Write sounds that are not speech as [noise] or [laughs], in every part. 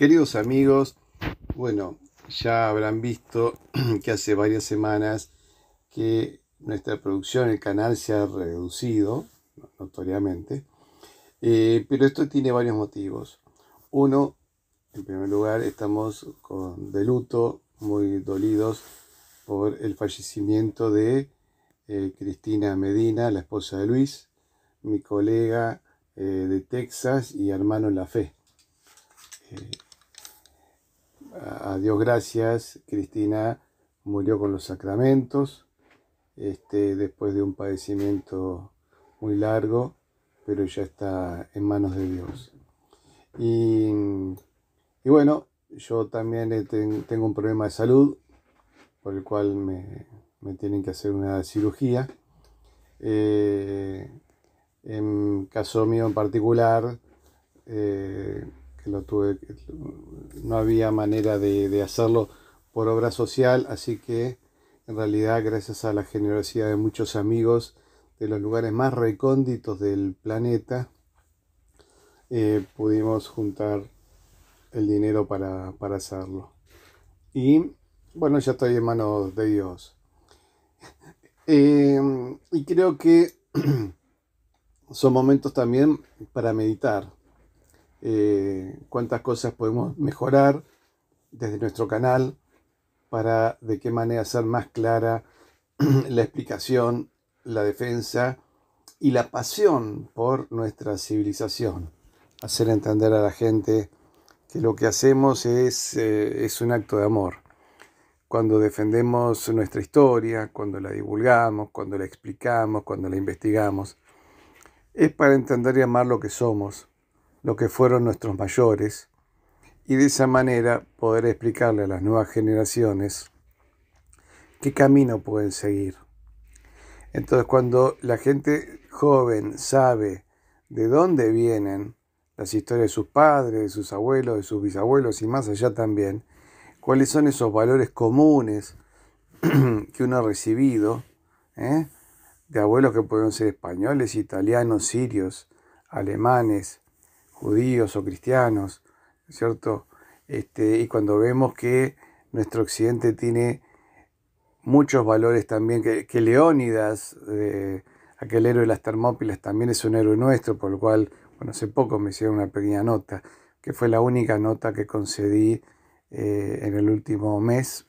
Queridos amigos, bueno, ya habrán visto [clears throat] que hace varias semanas que nuestra producción, el canal, se ha reducido notoriamente, eh, pero esto tiene varios motivos. Uno, en primer lugar, estamos con, de luto, muy dolidos por el fallecimiento de eh, Cristina Medina, la esposa de Luis, mi colega eh, de Texas y hermano en la fe a Dios gracias, Cristina murió con los sacramentos, este, después de un padecimiento muy largo, pero ya está en manos de Dios. Y, bueno, yo también eh, tengo un problema de salud, por el cual me, tienen que hacer una cirugía. Eh, en caso mío en particular, eh, que lo tuve, no había manera de, hacerlo por obra social, así que en realidad gracias a la generosidad de muchos amigos de los lugares más recónditos del planeta, eh, pudimos juntar el dinero para, hacerlo. Y bueno, ya estoy en manos de Dios. [laughs] Em, y creo que [clears throat] son momentos también para meditar. Eh, cuántas cosas podemos mejorar desde nuestro canal para de qué manera ser más clara [clears throat] la explicación, la defensa y la pasión por nuestra civilización. Hacer entender a la gente que lo que hacemos es, eh, es un acto de amor. Cuando defendemos nuestra historia, cuando la divulgamos, cuando la explicamos, cuando la investigamos, es para entender y amar lo que somos lo que fueron nuestros mayores y de esa manera poder explicarle a las nuevas generaciones qué camino pueden seguir. Entonces cuando la gente joven sabe de dónde vienen las historias de sus padres, de sus abuelos, de sus bisabuelos y más allá también, cuáles son esos valores comunes [clears throat] que uno ha recibido ¿eh? de abuelos que pueden ser españoles, italianos, sirios, alemanes, judíos o cristianos, ¿cierto? Este, y cuando vemos que nuestro occidente tiene muchos valores también, que, Leónidas, eh, aquel héroe de las Termópilas, también es un héroe nuestro, por lo cual, bueno, hace poco me hicieron una pequeña nota, que fue la única nota que concedí eh, en el último mes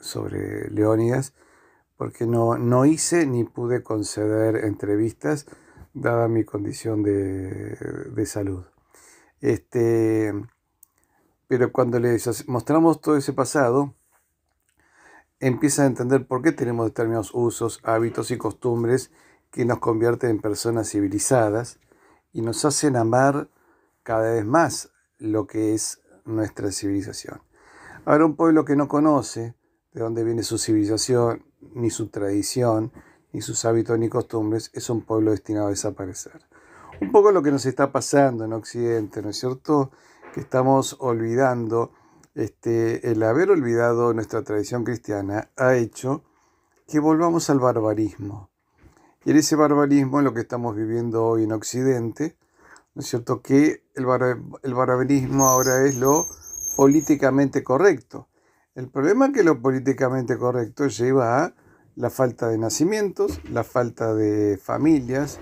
sobre Leónidas, porque no, no hice ni pude conceder entrevistas dada mi condición de, salud. Este, pero cuando les mostramos todo ese pasado, empieza a entender por qué tenemos determinados usos, hábitos y costumbres que nos convierten en personas civilizadas y nos hacen amar cada vez más lo que es nuestra civilización. Ahora un pueblo que no conoce de dónde viene su civilización ni su tradición, y sus hábitos ni costumbres, es un pueblo destinado a desaparecer. Un poco lo que nos está pasando en Occidente, ¿no es cierto? Que estamos olvidando, este, el haber olvidado nuestra tradición cristiana ha hecho que volvamos al barbarismo. Y en ese barbarismo, en lo que estamos viviendo hoy en Occidente, ¿no es cierto? Que el, el barbarismo ahora es lo políticamente correcto. El problema es que lo políticamente correcto lleva a la falta de nacimientos, la falta de familias,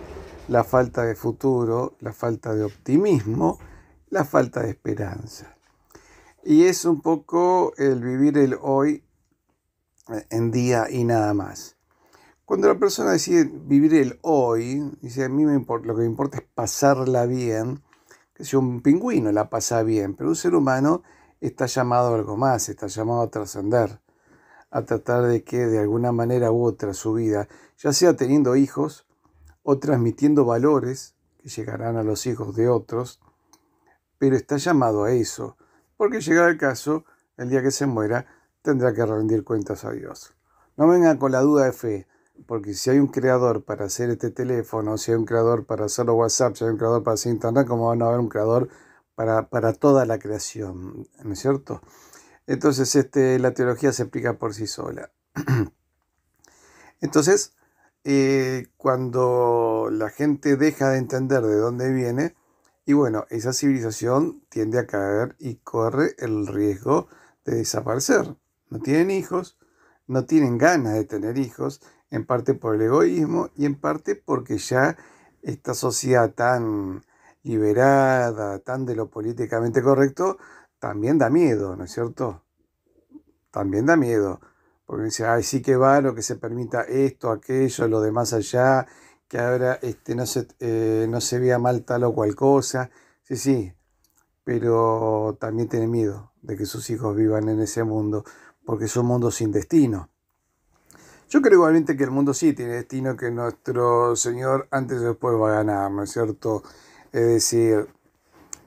la falta de futuro, la falta de optimismo, la falta de esperanza. Y es un poco el vivir el hoy eh, en día y nada más. Cuando la persona decide vivir el hoy, dice, a mí lo que me importa es pasarla bien, que si un pingüino la pasa bien, pero un ser humano está llamado a algo más, está llamado a trascender a tratar de que de alguna manera u otra su vida, ya sea teniendo hijos o transmitiendo valores que llegarán a los hijos de otros, pero está llamado a eso, porque llegará el caso, el día que se muera, tendrá que rendir cuentas a Dios. No venga con la duda de fe, porque si hay un creador para hacer este teléfono, si hay un creador para hacer los WhatsApp, si hay un creador para hacer Internet, ¿cómo van a haber un creador para toda la creación? ¿No es cierto? Entonces, este, la teología se explica por sí sola. [clears throat] Entonces, eh, cuando la gente deja de entender de dónde viene, y bueno, esa civilización tiende a caer y corre el riesgo de desaparecer. No tienen hijos, no tienen ganas de tener hijos, en parte por el egoísmo y en parte porque ya esta sociedad tan liberada, tan de lo políticamente correcto, también da miedo, ¿no es cierto? También da miedo, porque dice, ay, sí que va lo que se permita esto, aquello, lo demás allá, que ahora este, no, se, eh, no se vea mal tal o cual cosa. Sí, sí, pero también tiene miedo de que sus hijos vivan en ese mundo, porque es un mundo sin destino. Yo creo igualmente que el mundo sí tiene destino que nuestro Señor antes o después va a ganar, ¿no es cierto? Es decir,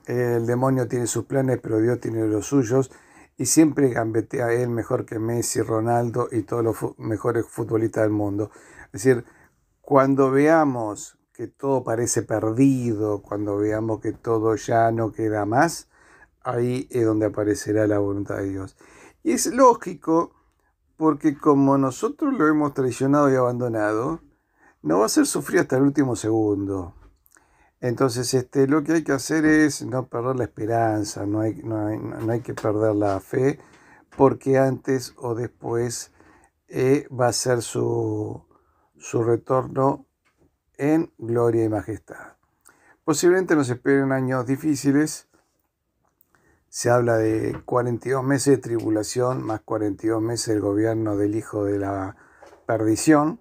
el demonio tiene sus planes, pero Dios tiene los suyos. Y siempre gambetea a él mejor que Messi, Ronaldo y todos los mejores futbolistas del mundo. Es decir, cuando veamos que todo parece perdido, cuando veamos que todo ya no queda más, ahí es donde aparecerá la voluntad de Dios. Y es lógico, porque como nosotros lo hemos traicionado y abandonado, no va a ser sufrir hasta el último segundo. Entonces, este, lo que hay que hacer es no perder la esperanza, no hay, que perder la fe, porque antes o después eh, va a ser su, su retorno en gloria y majestad. Posiblemente nos esperen años difíciles. Se habla de 42 meses de tribulación más 42 meses del gobierno del hijo de la perdición.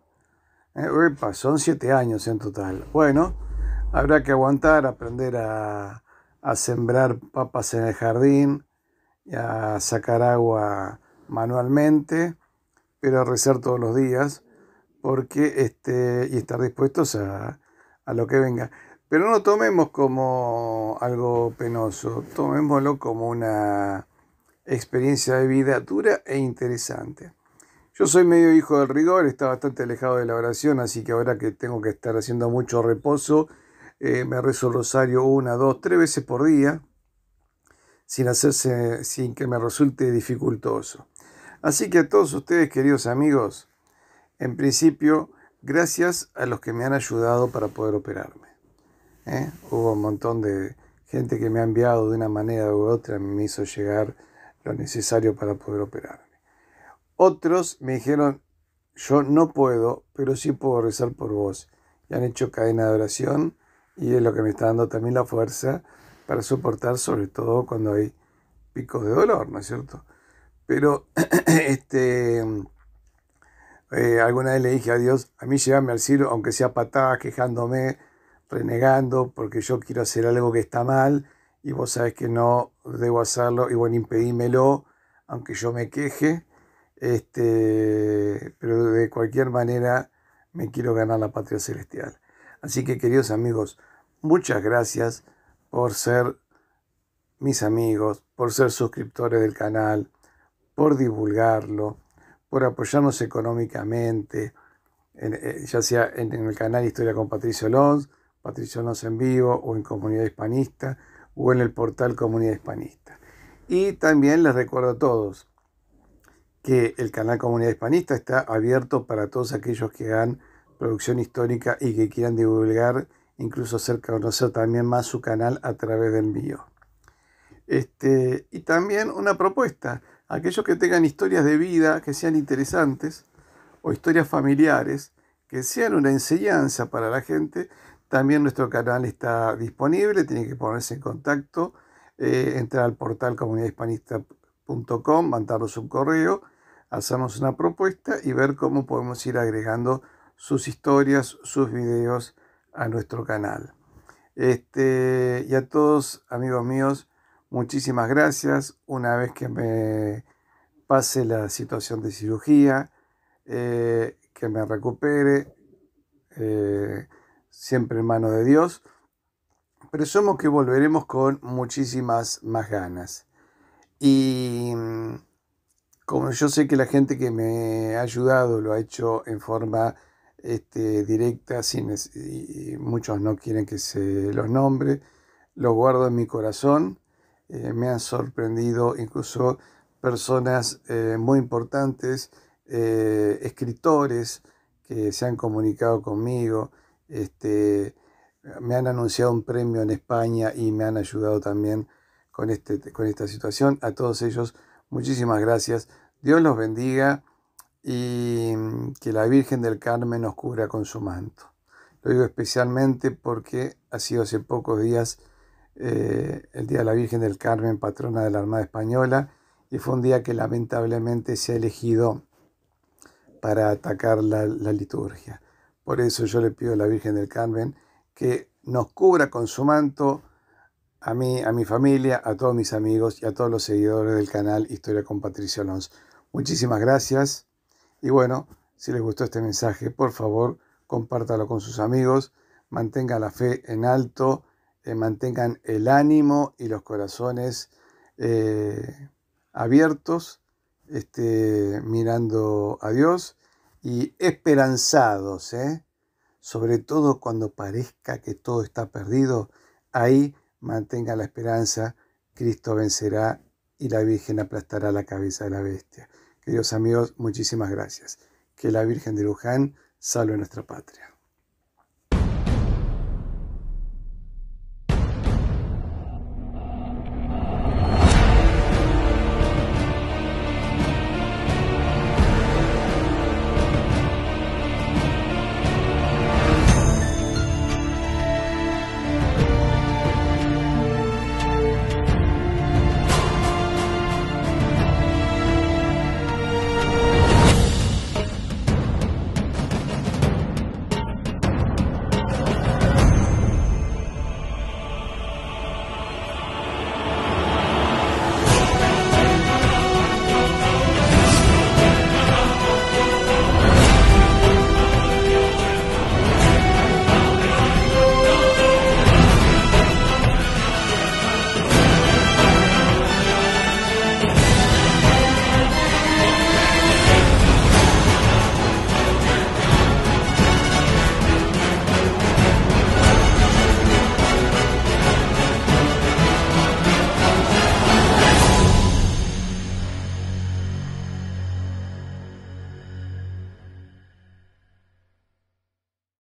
Eh, son 7 años en total. Bueno. Habrá que aguantar, aprender a, sembrar papas en el jardín y a sacar agua manualmente, pero a rezar todos los días porque este, y estar dispuestos a, a lo que venga. Pero no tomemos como algo penoso, tomémoslo como una experiencia de vida dura e interesante. Yo soy medio hijo del rigor, está bastante alejado de la oración, así que ahora que tengo que estar haciendo mucho reposo, eh, me rezo el rosario una, dos, tres veces por día, sin, hacerse, sin que me resulte dificultoso. Así que a todos ustedes, queridos amigos, en principio, gracias a los que me han ayudado para poder operarme. ¿eh? Hubo un montón de gente que me ha enviado de una manera u otra, me hizo llegar lo necesario para poder operarme. Otros me dijeron, yo no puedo, pero sí puedo rezar por vos. Y han hecho cadena de oración y es lo que me está dando también la fuerza para soportar, sobre todo cuando hay picos de dolor, ¿no es cierto? Pero, [clears throat] este, eh, alguna vez le dije a Dios, a mí llévame al cielo, aunque sea patada, quejándome, renegando, porque yo quiero hacer algo que está mal y vos sabés que no debo hacerlo, y bueno, impedímelo, aunque yo me queje, este, pero de cualquier manera me quiero ganar la patria celestial. Así que queridos amigos, muchas gracias por ser mis amigos, por ser suscriptores del canal, por divulgarlo, por apoyarnos económicamente, eh, ya sea en, el canal Historia con Patricio Lons, Patricio Lons en vivo o en Comunidad Hispanista o en el portal Comunidad Hispanista. Y también les recuerdo a todos que el canal Comunidad Hispanista está abierto para todos aquellos que han producción histórica y que quieran divulgar, incluso hacer conocer también más su canal a través del mío. Este, y también una propuesta, aquellos que tengan historias de vida que sean interesantes o historias familiares que sean una enseñanza para la gente, también nuestro canal está disponible, tienen que ponerse en contacto, eh, entrar al portal comunidadhispanista.com, mandarnos un correo, hacernos una propuesta y ver cómo podemos ir agregando sus historias, sus videos a nuestro canal. Este, y a todos, amigos míos, muchísimas gracias. Una vez que me pase la situación de cirugía, eh, que me recupere, eh, siempre en mano de Dios. Presumo que volveremos con muchísimas más ganas. Y mm, como yo sé que la gente que me ha ayudado lo ha hecho en forma este, directa, y muchos no quieren que se los nombre. lo guardo en mi corazón. Eh, me han sorprendido incluso personas eh, muy importantes, eh, escritores que se han comunicado conmigo. Este, me han anunciado un premio en España y me han ayudado también con, este, con esta situación. A todos ellos, muchísimas gracias. Dios los bendiga y mm, que la Virgen del Carmen nos cubra con su manto. Lo digo especialmente porque ha sido hace pocos días eh, el Día de la Virgen del Carmen, patrona de la Armada Española, y fue un día que lamentablemente se ha elegido para atacar la, la liturgia. Por eso yo le pido a la Virgen del Carmen que nos cubra con su manto a mí, a mi familia, a todos mis amigos y a todos los seguidores del canal Historia con Patricio Alonso. Muchísimas gracias. Y bueno, si les gustó este mensaje, por favor, compártalo con sus amigos, mantengan la fe en alto, eh, mantengan el ánimo y los corazones eh, abiertos, este, mirando a Dios y esperanzados, ¿eh? sobre todo cuando parezca que todo está perdido, ahí mantengan la esperanza, Cristo vencerá y la Virgen aplastará la cabeza de la bestia. Queridos amigos, muchísimas gracias. Que la Virgen de Luján salve nuestra patria.